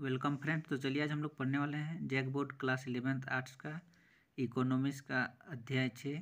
welcome friend तो चलिए आज हम लोग पढ़ने वाले हैं JAC board class eleventh arts का इकोनॉमिक्स का अध्याय छः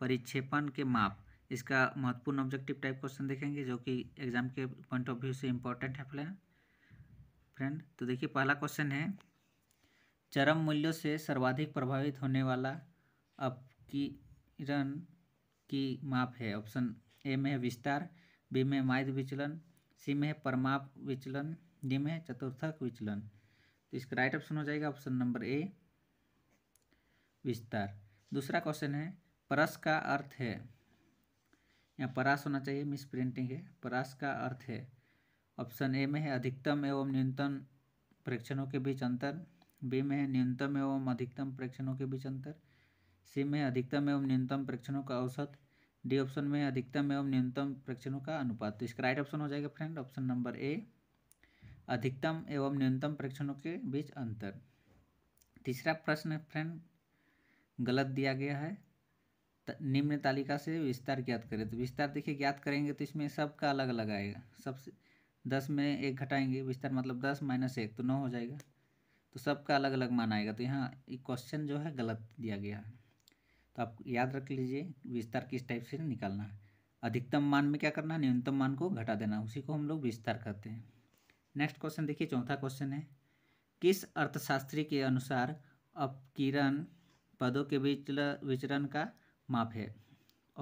परिक्षेपण के माप इसका महत्वपूर्ण ऑब्जेक्टिव टाइप क्वेश्चन देखेंगे जो कि एग्जाम के पॉइंट ऑफ व्यू से इम्पोर्टेंट है फ्रेंड फ्रेंड तो देखिए पहला क्वेश्चन है चरम मूल्यों से सर्वाधिक प्रभावित होने वाला अपकिरण की माप है ऑप्शन ए में है विस्तार बी में माइद विचलन सी में है परमाप विचलन नियम है चतुर्थक विचलन तो इसका राइट ऑप्शन हो जाएगा ऑप्शन नंबर ए विस्तार दूसरा क्वेश्चन है परस का अर्थ है यहाँ परास होना चाहिए मिस प्रिंटिंग है परास का अर्थ है ऑप्शन ए में है अधिकतम एवं न्यूनतम परीक्षणों के बीच अंतर बी में है न्यूनतम एवं अधिकतम परीक्षणों के बीच अंतर सी में अधिकतम एवं न्यूनतम परीक्षणों का औसत डी ऑप्शन में अधिकतम एवं न्यूनतम परीक्षणों का अनुपात तो इसका राइट ऑप्शन हो जाएगा फ्रेंड ऑप्शन नंबर ए अधिकतम एवं न्यूनतम परीक्षणों के बीच अंतर तीसरा प्रश्न फ्रेंड गलत दिया गया है निम्न तालिका से विस्तार ज्ञात करें तो विस्तार देखिए ज्ञात करेंगे तो इसमें सबका अलग अलग आएगा सबसे दस में एक घटाएंगे विस्तार मतलब दस माइनस एक तो नौ हो जाएगा तो सबका अलग अलग मान आएगा तो यहाँ क्वेश्चन जो है गलत दिया गया है तो आप याद रख लीजिए विस्तार किस टाइप से निकालना है अधिकतम मान में क्या करना है न्यूनतम मान को घटा देना उसी को हम लोग विस्तार कहते हैं नेक्स्ट क्वेश्चन देखिए चौथा क्वेश्चन है किस अर्थशास्त्री के अनुसार अपकिरण पदों के विचरण का माप है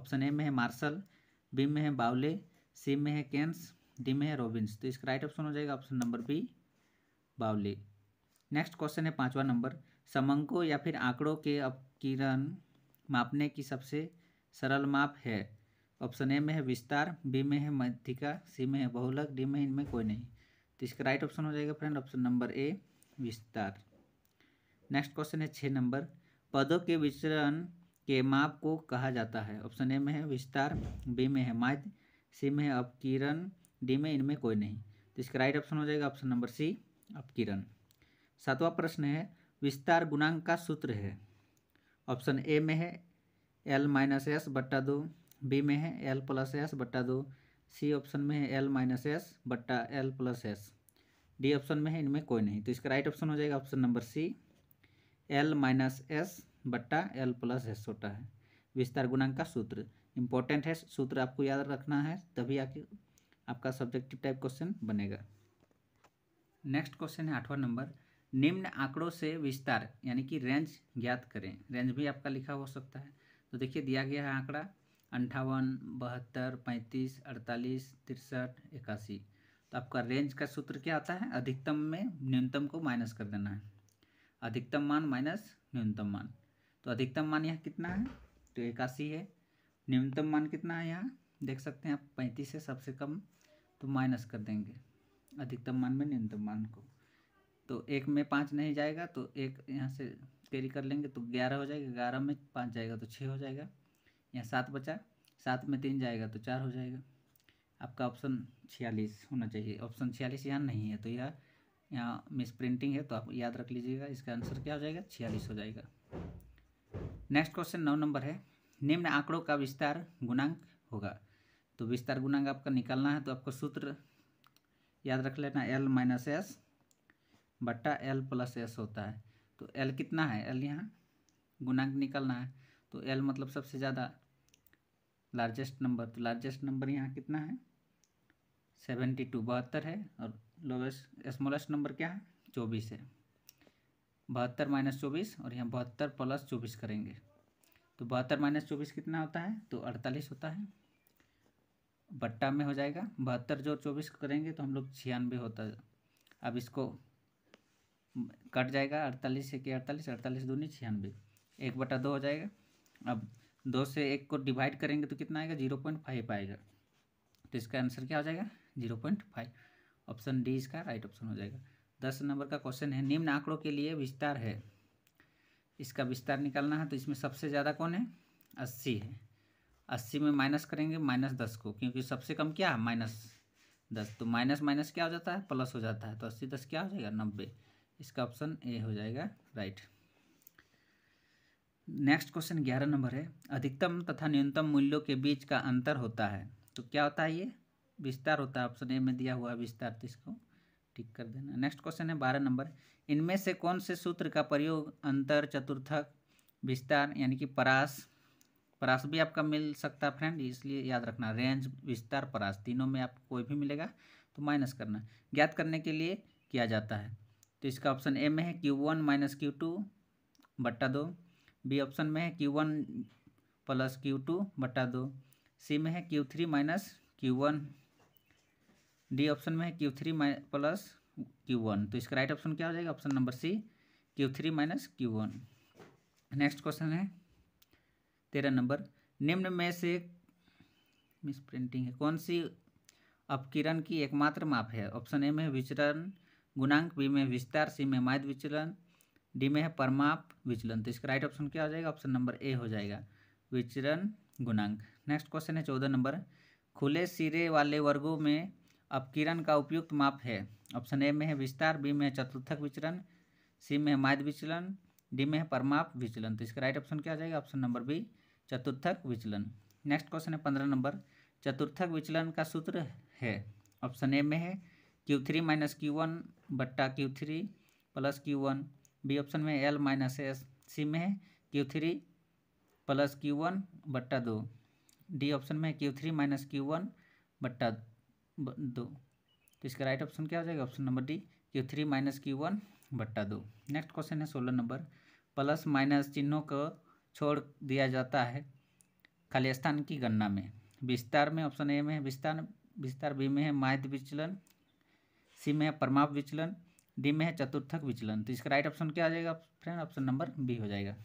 ऑप्शन ए में है मार्शल बी में है बाउले सी में है केन्स डी में है रॉबिन्स तो इसका राइट ऑप्शन हो जाएगा ऑप्शन नंबर बी बाउले नेक्स्ट क्वेश्चन है पाँचवा नंबर समंकों या फिर आंकड़ों के अपकिरण मापने की सबसे सरल माप है ऑप्शन ए में है विस्तार बी में है मध्यिका सी में है बहुलक डी में इनमें कोई नहीं इसका राइट ऑप्शन हो जाएगा फ्रेंड ऑप्शन नंबर ए विस्तार नेक्स्ट क्वेश्चन है छः नंबर पदों के विचरण के माप को कहा जाता है ऑप्शन ए में है विस्तार बी में है माध्य सी में है अपकिरण डी में इनमें कोई नहीं तो इसका राइट ऑप्शन हो जाएगा ऑप्शन नंबर सी अपकिरण सातवां प्रश्न है विस्तार गुणांक का सूत्र है ऑप्शन ए में है एल माइनस एस बट्टा दो बी में है एल प्लस एस बट्टा दो सी ऑप्शन में है एल माइनस एस बट्टा L plus S D option में है इनमें कोई नहीं तो इसका राइट ऑप्शन हो जाएगा option number C L minus S बट्टा एल प्लस एस छोटा है विस्तार गुणांक का सूत्र इंपॉर्टेंट है सूत्र आपको याद रखना है तभी आके आपका सब्जेक्टिव टाइप क्वेश्चन बनेगा नेक्स्ट क्वेश्चन है आठवां नंबर निम्न आंकड़ों से विस्तार यानी कि रेंज ज्ञात करें रेंज भी आपका लिखा हो सकता है तो देखिए दिया गया है आंकड़ा अंठावन बहत्तर पैंतीस अड़तालीस तिरसठ इक्यासी तो आपका रेंज का सूत्र क्या आता है अधिकतम में न्यूनतम को माइनस कर देना है अधिकतम मान माइनस न्यूनतम मान तो अधिकतम मान यहाँ कितना है तो इक्यासी है न्यूनतम मान कितना है यहाँ देख सकते हैं आप पैंतीस है सबसे कम तो माइनस कर देंगे अधिकतम मान में न्यूनतम मान को तो एक में पाँच नहीं जाएगा तो एक यहाँ से कैरी कर लेंगे तो ग्यारह हो जाएगा ग्यारह में पाँच जाएगा तो छः हो जाएगा यहाँ सात बचा सात में तीन जाएगा तो चार हो जाएगा आपका ऑप्शन छियालीस होना चाहिए ऑप्शन छियालीस यहाँ नहीं है तो यह यहाँ मिस प्रिंटिंग है तो आप याद रख लीजिएगा इसका आंसर क्या हो जाएगा छियालीस हो जाएगा नेक्स्ट क्वेश्चन नौ नंबर है निम्न आंकड़ों का विस्तार गुणांक होगा तो विस्तार गुणांक आपका निकालना है तो आपको सूत्र याद रख लेना एल माइनस एस बट्टा एल प्लस एस होता है तो एल कितना है एल यहाँ गुणांक निकालना है तो एल मतलब सबसे ज़्यादा लार्जेस्ट नंबर तो लार्जेस्ट नंबर यहाँ कितना है सेवेंटी टू बहत्तर है और लोवेस्ट स्मॉलेस्ट नंबर क्या है चौबीस है बहत्तर माइनस चौबीस और यहाँ बहत्तर प्लस चौबीस करेंगे तो बहत्तर माइनस चौबीस कितना होता है तो अड़तालीस होता है बट्टा में हो जाएगा बहत्तर जो चौबीस करेंगे तो हम लोग छियानवे होता है अब इसको कट जाएगा अड़तालीस से कि अड़तालीस अड़तालीस दूनी छियानवे एक बटा दो हो जाएगा अब दो से एक को डिवाइड करेंगे तो कितना आएगा जीरो पॉइंट फाइव आएगा तो इसका आंसर क्या हो जाएगा zero point five option D इसका राइट ऑप्शन हो जाएगा दस नंबर का क्वेश्चन है निम्न आंकड़ों के लिए विस्तार है इसका विस्तार निकालना है तो इसमें सबसे ज़्यादा कौन है अस्सी है अस्सी में माइनस करेंगे माइनस दस को क्योंकि सबसे कम क्या है माइनस दस तो माइनस माइनस क्या हो जाता है प्लस हो जाता है तो अस्सी दस क्या हो जाएगा नब्बे इसका ऑप्शन ए हो जाएगा राइट नेक्स्ट क्वेश्चन ग्यारह नंबर है अधिकतम तथा न्यूनतम मूल्यों के बीच का अंतर होता है तो क्या होता है ये विस्तार होता है ऑप्शन ए में दिया हुआ विस्तार तो इसको ठीक कर देना नेक्स्ट क्वेश्चन है बारह नंबर इनमें से कौन से सूत्र का प्रयोग अंतर चतुर्थक विस्तार यानी कि परास परास भी आपका मिल सकता है फ्रेंड इसलिए याद रखना रेंज विस्तार परास तीनों में आपको कोई भी मिलेगा तो माइनस करना ज्ञात करने के लिए किया जाता है तो इसका ऑप्शन ए में है Q one minus Q two बट्टा दो बी ऑप्शन में है Q one plus Q two बट्टा दो सी में है Q three minus Q one D option में है Q three plus Q one तो इसका राइट ऑप्शन क्या हो जाएगा option number C Q three minus Q one next question है तेरह नंबर निम्न में से मिस प्रिंटिंग है कौन सी अपकिरण की एकमात्र माप है ऑप्शन ए में विचरण गुणांक बी में विस्तार सी में माध्य विचलन डी में है परमाप विचलन तो इसका राइट ऑप्शन क्या हो जाएगा ऑप्शन नंबर ए हो जाएगा विचरण गुणांक नेक्स्ट क्वेश्चन है चौदह नंबर खुले सिरे वाले वर्गों में अपकिरण का उपयुक्त माप है ऑप्शन ए में है विस्तार बी में है चतुर्थक विचलन सी में है माध्य विचलन डी में है परमाप विचलन तो इसका राइट ऑप्शन क्या आ जाएगा ऑप्शन नंबर बी चतुर्थक विचलन नेक्स्ट क्वेश्चन है पंद्रह नंबर चतुर्थक विचलन का सूत्र है ऑप्शन ए में है Q three minus Q one बट्टा Q three plus Q one B option में एल माइनस एस सी में है Q three plus Q one बट्टा दो डी ऑप्शन में Q three minus Q one बट्टा दो तो इसका राइट ऑप्शन क्या हो जाएगा option number D Q three minus Q one बट्टा दो नेक्स्ट क्वेश्चन है सोलह नंबर प्लस माइनस चिन्हों को छोड़ दिया जाता है खाली स्थान की गणना में विस्तार में ऑप्शन ए में विस्तार विस्तार बी में है माध्य विचलन सी में है परमाप विचलन डी में है चतुर्थक विचलन तो इसका राइट ऑप्शन क्या आ जाएगा फ्रेंड ऑप्शन नंबर बी हो जाएगा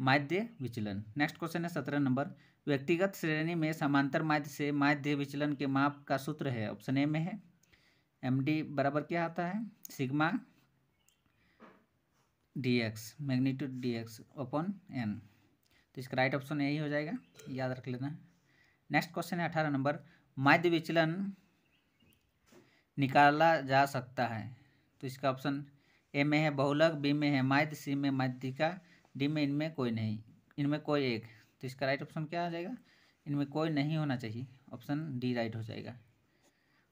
माध्य विचलन नेक्स्ट क्वेश्चन है सत्रह नंबर व्यक्तिगत श्रेणी में समांतर माध्य से माध्य विचलन के माप का सूत्र है ऑप्शन ए में है एम डी बराबर क्या आता है sigma D X magnitude D X N तो इसका राइट ऑप्शन यही हो जाएगा याद रख लेना नेक्स्ट क्वेश्चन है अठारह नंबर माध्य विचलन निकाला जा सकता है तो इसका ऑप्शन ए में है बहुलक बी में है माध्य सी में माध्यिका डी में इनमें कोई नहीं इनमें कोई एक तो इसका राइट ऑप्शन क्या हो जाएगा इनमें कोई नहीं होना चाहिए ऑप्शन डी राइट हो जाएगा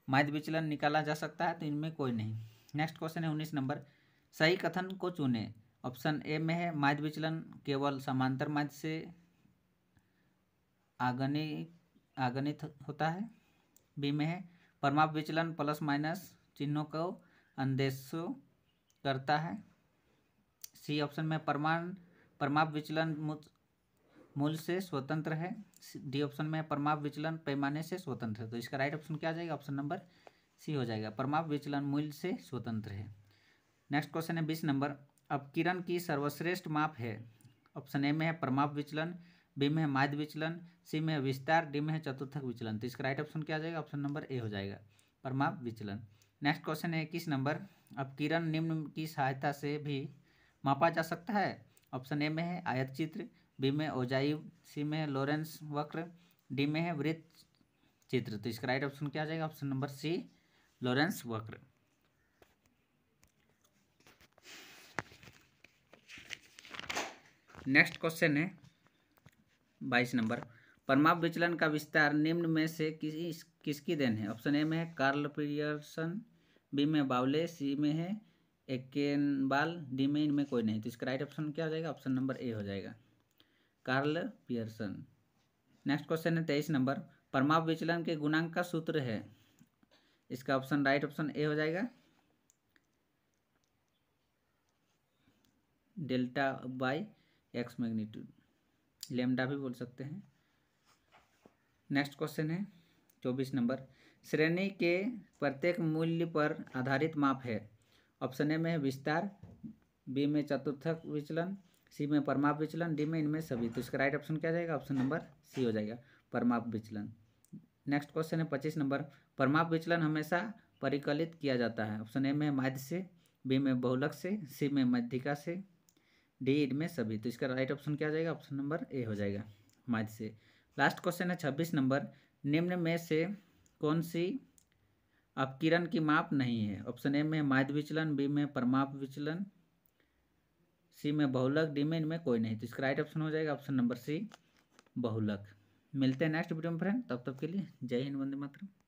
माध्य विचलन निकाला जा सकता है तो इनमें कोई नहीं नेक्स्ट क्वेश्चन है उन्नीस नंबर सही कथन को चुने ऑप्शन ए में है माध्य विचलन केवल समांतर माध्य से आगनी आगणित होता है बी में है परमाप विचलन प्लस माइनस चिन्हों को अंदेश करता है सी ऑप्शन में परमाणु परमाप विचलन मूल से स्वतंत्र है डी ऑप्शन में परमाप विचलन पैमाने से स्वतंत्र है तो इसका राइट ऑप्शन क्या आ जाएगा ऑप्शन नंबर सी हो जाएगा परमाप विचलन मूल से स्वतंत्र है नेक्स्ट क्वेश्चन है बीस नंबर अब किरण की सर्वश्रेष्ठ माप है ऑप्शन ए में है परमाप विचलन बी में है माध्य विचलन सी में है विस्तार डी में है चतुर्थक विचलन तो इसका राइट ऑप्शन क्या आ जाएगा ऑप्शन नंबर ए हो जाएगा परमाप विचलन नेक्स्ट क्वेश्चन है इक्कीस नंबर अब किरण निम्न की सहायता से भी मापा जा सकता है ऑप्शन ए में है आयत चित्र बी में ओजाइव सी में लॉरेंस वक्र डी में है वृत्त चित्र तो इसका राइट ऑप्शन क्या आ जाएगा ऑप्शन नंबर सी लॉरेंस वक्र नेक्स्ट क्वेश्चन है बाईस नंबर परमाप विचलन का विस्तार निम्न में से किस किसकी देन है ऑप्शन ए में है कार्ल पियर्सन बी में बावले सी में है एकेनबाल डी में इनमें कोई नहीं तो इसका राइट ऑप्शन क्या हो जाएगा ऑप्शन नंबर ए हो जाएगा कार्ल पियर्सन नेक्स्ट क्वेश्चन है तेईस नंबर परमाप विचलन के गुणांक का सूत्र है इसका ऑप्शन राइट ऑप्शन ए हो जाएगा delta by X magnitude lambda भी बोल सकते हैं नेक्स्ट क्वेश्चन है चौबीस नंबर श्रेणी के प्रत्येक मूल्य पर आधारित माप है ऑप्शन ए में है विस्तार बी में चतुर्थक विचलन सी में परमाप विचलन डी में इनमें सभी तो इसका राइट ऑप्शन क्या जाएगा ऑप्शन नंबर सी हो जाएगा परमाप विचलन नेक्स्ट क्वेश्चन है पच्चीस नंबर परमाप विचलन हमेशा परिकलित किया जाता है ऑप्शन ए में माध्य से बी में बहुलक से सी में मध्यिका से डी इनमें सभी तो इसका राइट ऑप्शन क्या जाएगा ऑप्शन नंबर ए हो जाएगा माध्य से लास्ट क्वेश्चन है छब्बीस नंबर निम्न में से कौन सी अब किरण की माप नहीं है ऑप्शन ए में माध्य विचलन बी में परमाप विचलन सी में बहुलक डी में इनमें कोई नहीं तो इसका राइट ऑप्शन हो जाएगा ऑप्शन नंबर सी बहुलक मिलते हैं नेक्स्ट वीडियो में फ्रेंड तब तक के लिए जय हिंद वंदे मातरम